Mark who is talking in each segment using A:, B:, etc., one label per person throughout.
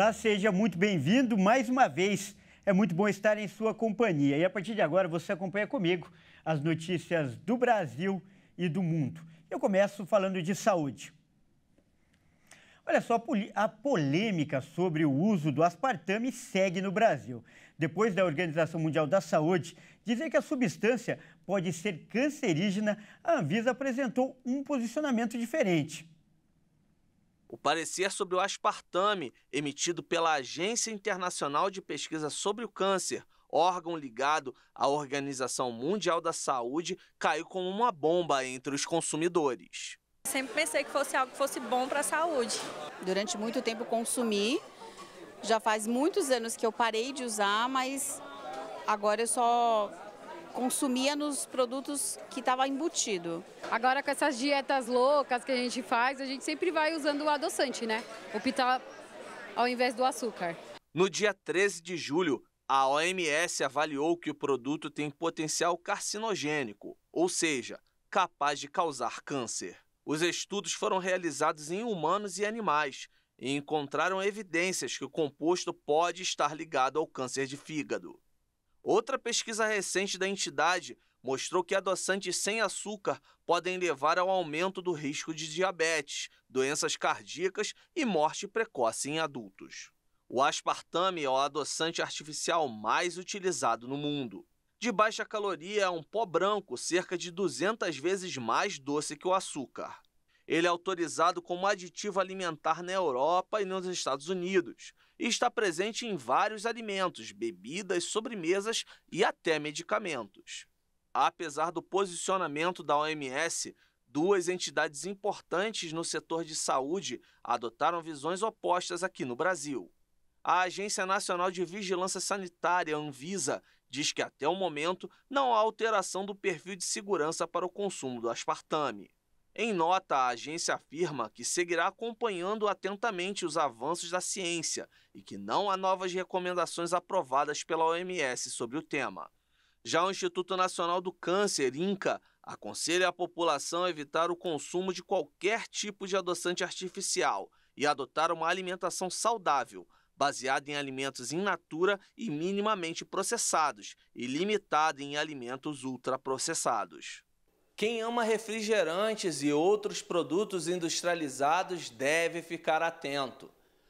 A: Olá, seja muito bem-vindo mais uma vez. É muito bom estar em sua companhia. E a partir de agora você acompanha comigo as notícias do Brasil e do mundo. Eu começo falando de saúde. Olha só, a polêmica sobre o uso do aspartame segue no Brasil. Depois da Organização Mundial da Saúde dizer que a substância pode ser cancerígena, a Anvisa apresentou um posicionamento diferente.
B: O parecer é sobre o aspartame, emitido pela Agência Internacional de Pesquisa sobre o Câncer, órgão ligado à Organização Mundial da Saúde, caiu como uma bomba entre os consumidores. Sempre pensei que fosse algo que fosse
C: bom para a saúde. Durante muito tempo consumi, já faz muitos anos que eu parei de usar, mas agora eu só consumia nos produtos que estava embutido. Agora com essas dietas loucas que a gente faz, a gente sempre vai usando o adoçante, né? O ao invés do açúcar.
B: No dia 13 de julho, a OMS avaliou que o produto tem potencial carcinogênico, ou seja, capaz de causar câncer. Os estudos foram realizados em humanos e animais e encontraram evidências que o composto pode estar ligado ao câncer de fígado. Outra pesquisa recente da entidade mostrou que adoçantes sem açúcar podem levar ao aumento do risco de diabetes, doenças cardíacas e morte precoce em adultos. O aspartame é o adoçante artificial mais utilizado no mundo. De baixa caloria, é um pó branco cerca de 200 vezes mais doce que o açúcar. Ele é autorizado como aditivo alimentar na Europa e nos Estados Unidos e está presente em vários alimentos, bebidas, sobremesas e até medicamentos. Apesar do posicionamento da OMS, duas entidades importantes no setor de saúde adotaram visões opostas aqui no Brasil. A Agência Nacional de Vigilância Sanitária, Anvisa, diz que até o momento não há alteração do perfil de segurança para o consumo do aspartame. Em nota, a agência afirma que seguirá acompanhando atentamente os avanços da ciência e que não há novas recomendações aprovadas pela OMS sobre o tema. Já o Instituto Nacional do Câncer, INCA, aconselha a população a evitar o consumo de qualquer tipo de adoçante artificial e adotar uma alimentação saudável, baseada em alimentos in natura e minimamente processados, e limitada em alimentos ultraprocessados. Quem ama refrigerantes e outros produtos industrializados deve ficar atento.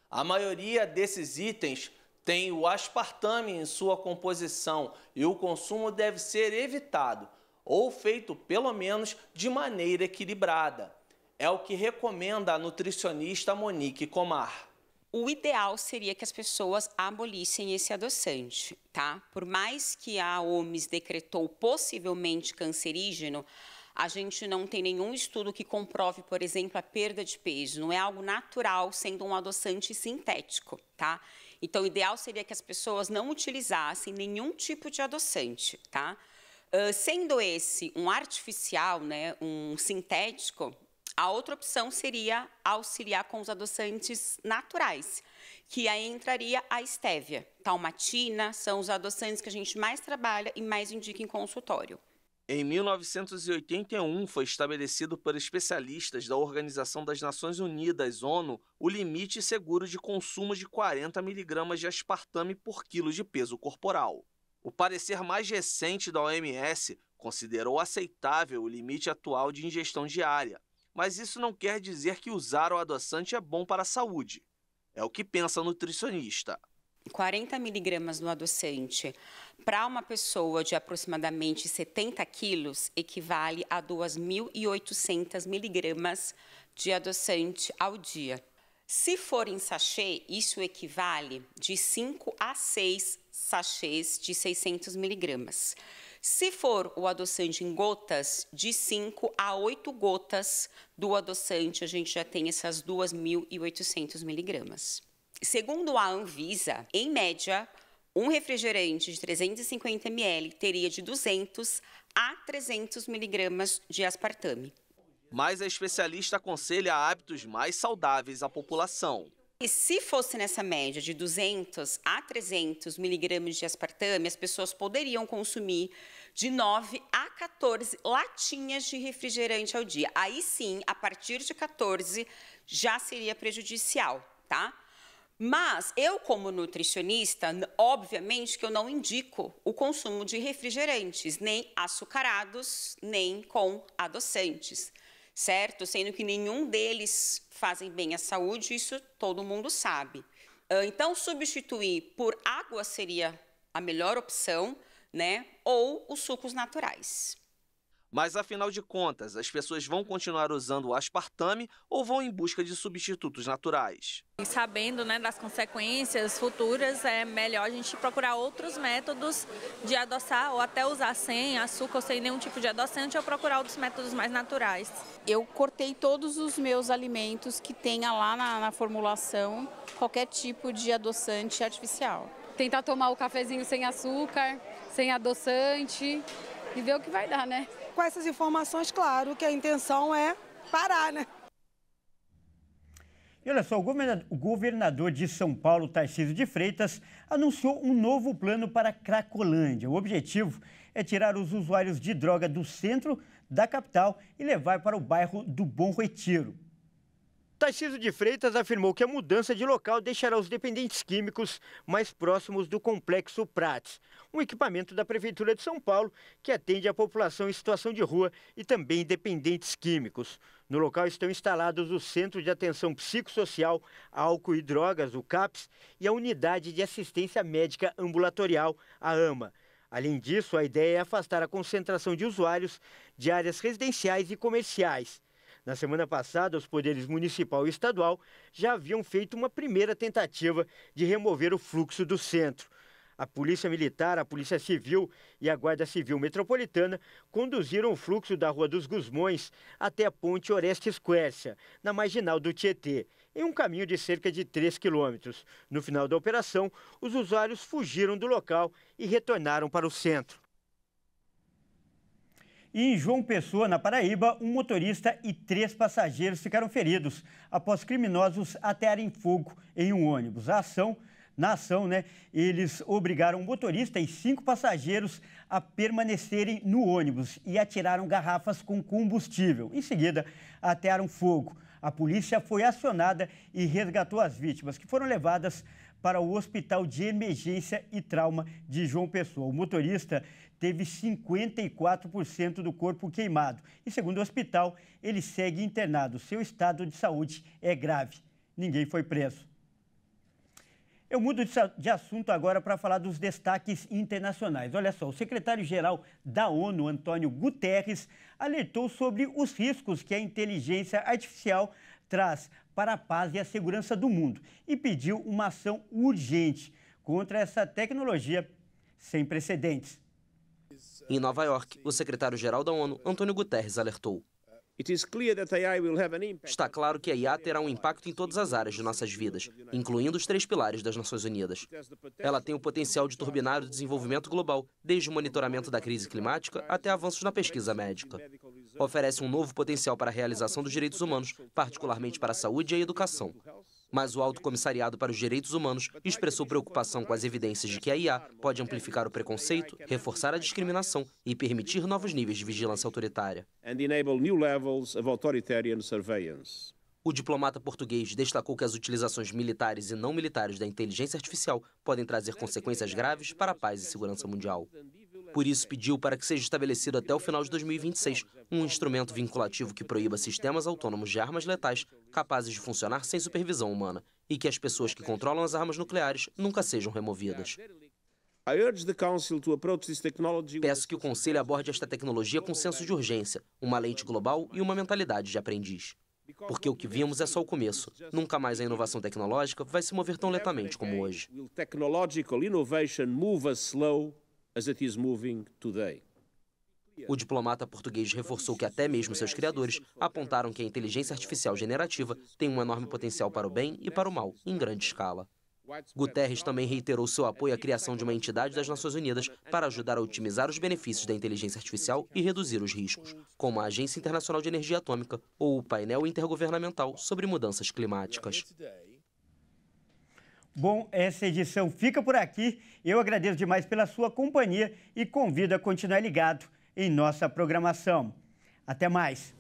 B: A maioria desses itens tem o aspartame em sua composição e o consumo deve ser evitado ou feito pelo menos de maneira equilibrada. É o que recomenda a nutricionista Monique Comar.
C: O ideal seria que as pessoas abolissem esse adoçante, tá? Por mais que a OMS decretou possivelmente cancerígeno, a gente não tem nenhum estudo que comprove, por exemplo, a perda de peso. Não é algo natural sendo um adoçante sintético, tá? Então, o ideal seria que as pessoas não utilizassem nenhum tipo de adoçante, tá? Uh, sendo esse um artificial, né, um sintético, a outra opção seria auxiliar com os adoçantes naturais, que aí entraria a estévia. Talmatina são os adoçantes que a gente mais trabalha e mais indica em consultório.
B: Em 1981, foi estabelecido por especialistas da Organização das Nações Unidas, ONU, o limite seguro de consumo de 40 miligramas de aspartame por quilo de peso corporal. O parecer mais recente da OMS considerou aceitável o limite atual de ingestão diária, mas isso não quer dizer que usar o adoçante é bom para a saúde. É o que pensa a nutricionista.
C: 40 miligramas no adoçante para uma pessoa de aproximadamente 70 quilos equivale a 2.800 miligramas de adoçante ao dia. Se for em sachê, isso equivale de 5 a 6 sachês de 600 miligramas. Se for o adoçante em gotas, de 5 a 8 gotas do adoçante, a gente já tem essas 2.800 miligramas. Segundo a Anvisa, em média, um refrigerante de 350 ml teria de 200 a 300 miligramas de aspartame.
B: Mas a especialista aconselha hábitos mais saudáveis à população.
C: E se fosse nessa média de 200 a 300 miligramas de aspartame, as pessoas poderiam consumir de 9 a 14 latinhas de refrigerante ao dia. Aí sim, a partir de 14 já seria prejudicial, tá? Mas eu, como nutricionista, obviamente que eu não indico o consumo de refrigerantes, nem açucarados, nem com adoçantes, certo? Sendo que nenhum deles fazem bem à saúde, isso todo mundo sabe. Então, substituir por água seria a melhor opção, né? Ou os sucos naturais.
B: Mas afinal de contas, as pessoas vão continuar usando o aspartame ou vão em busca de substitutos naturais?
C: E sabendo né, das consequências futuras, é melhor a gente procurar outros métodos de adoçar ou até usar sem açúcar ou sem nenhum tipo de adoçante ou procurar outros métodos mais naturais. Eu cortei todos os meus alimentos que tenha lá na, na formulação qualquer tipo de adoçante artificial. Tentar tomar o cafezinho sem açúcar, sem adoçante e ver o que vai dar, né? com essas informações, claro que a intenção é parar, né?
A: E olha só, o governador de São Paulo, Tarcísio de Freitas, anunciou um novo plano para Cracolândia. O objetivo é tirar os usuários de droga do centro da capital e levar para o bairro do Bom Retiro. Tarcísio de Freitas afirmou que a mudança de local deixará os dependentes químicos mais próximos do Complexo Prates, um equipamento da Prefeitura de São Paulo que atende a população em situação de rua e também dependentes químicos. No local estão instalados o Centro de Atenção Psicossocial, Álcool e Drogas, o CAPS, e a Unidade de Assistência Médica Ambulatorial, a AMA. Além disso, a ideia é afastar a concentração de usuários de áreas residenciais e comerciais. Na semana passada, os poderes municipal e estadual já haviam feito uma primeira tentativa de remover o fluxo do centro. A Polícia Militar, a Polícia Civil e a Guarda Civil Metropolitana conduziram o fluxo da Rua dos Gusmões até a ponte Orestes Quércia, na marginal do Tietê, em um caminho de cerca de 3 quilômetros. No final da operação, os usuários fugiram do local e retornaram para o centro. E em João Pessoa, na Paraíba, um motorista e três passageiros ficaram feridos após criminosos atearem fogo em um ônibus. A ação, na ação, né, eles obrigaram o motorista e cinco passageiros a permanecerem no ônibus e atiraram garrafas com combustível. Em seguida, atearam fogo. A polícia foi acionada e resgatou as vítimas, que foram levadas para o Hospital de Emergência e Trauma de João Pessoa. O motorista teve 54% do corpo queimado e, segundo o hospital, ele segue internado. Seu estado de saúde é grave. Ninguém foi preso. Eu mudo de assunto agora para falar dos destaques internacionais. Olha só, o secretário-geral da ONU, Antônio Guterres, alertou sobre os riscos que a inteligência artificial traz para a paz e a segurança do mundo e pediu uma ação urgente contra essa tecnologia sem precedentes.
D: Em Nova York, o secretário-geral da ONU, Antônio Guterres, alertou. Está claro que a IA terá um impacto em todas as áreas de nossas vidas, incluindo os três pilares das Nações Unidas. Ela tem o potencial de turbinar o desenvolvimento global, desde o monitoramento da crise climática até avanços na pesquisa médica oferece um novo potencial para a realização dos direitos humanos, particularmente para a saúde e a educação. Mas o Alto Comissariado para os Direitos Humanos expressou preocupação com as evidências de que a IA pode amplificar o preconceito, reforçar a discriminação e permitir novos níveis de vigilância autoritária. O diplomata português destacou que as utilizações militares e não militares da inteligência artificial podem trazer consequências graves para a paz e segurança mundial. Por isso, pediu para que seja estabelecido até o final de 2026 um instrumento vinculativo que proíba sistemas autônomos de armas letais capazes de funcionar sem supervisão humana e que as pessoas que controlam as armas nucleares nunca sejam removidas. Peço que o Conselho aborde esta tecnologia com senso de urgência, uma lente global e uma mentalidade de aprendiz. Porque o que vimos é só o começo. Nunca mais a inovação tecnológica vai se mover tão lentamente como hoje as it is moving today. O diplomata português reforçou que até mesmo seus criadores apontaram que a inteligência artificial generativa tem um enorme potencial para o bem e para o mal, em grande escala. Guterres também reiterou seu apoio à criação de uma entidade das Nações Unidas para ajudar a otimizar os benefícios da inteligência artificial e reduzir os riscos, como a Agência Internacional de Energia Atômica ou o painel intergovernamental sobre mudanças climáticas.
A: Bom, essa edição fica por aqui. Eu agradeço demais pela sua companhia e convido a continuar ligado em nossa programação. Até mais!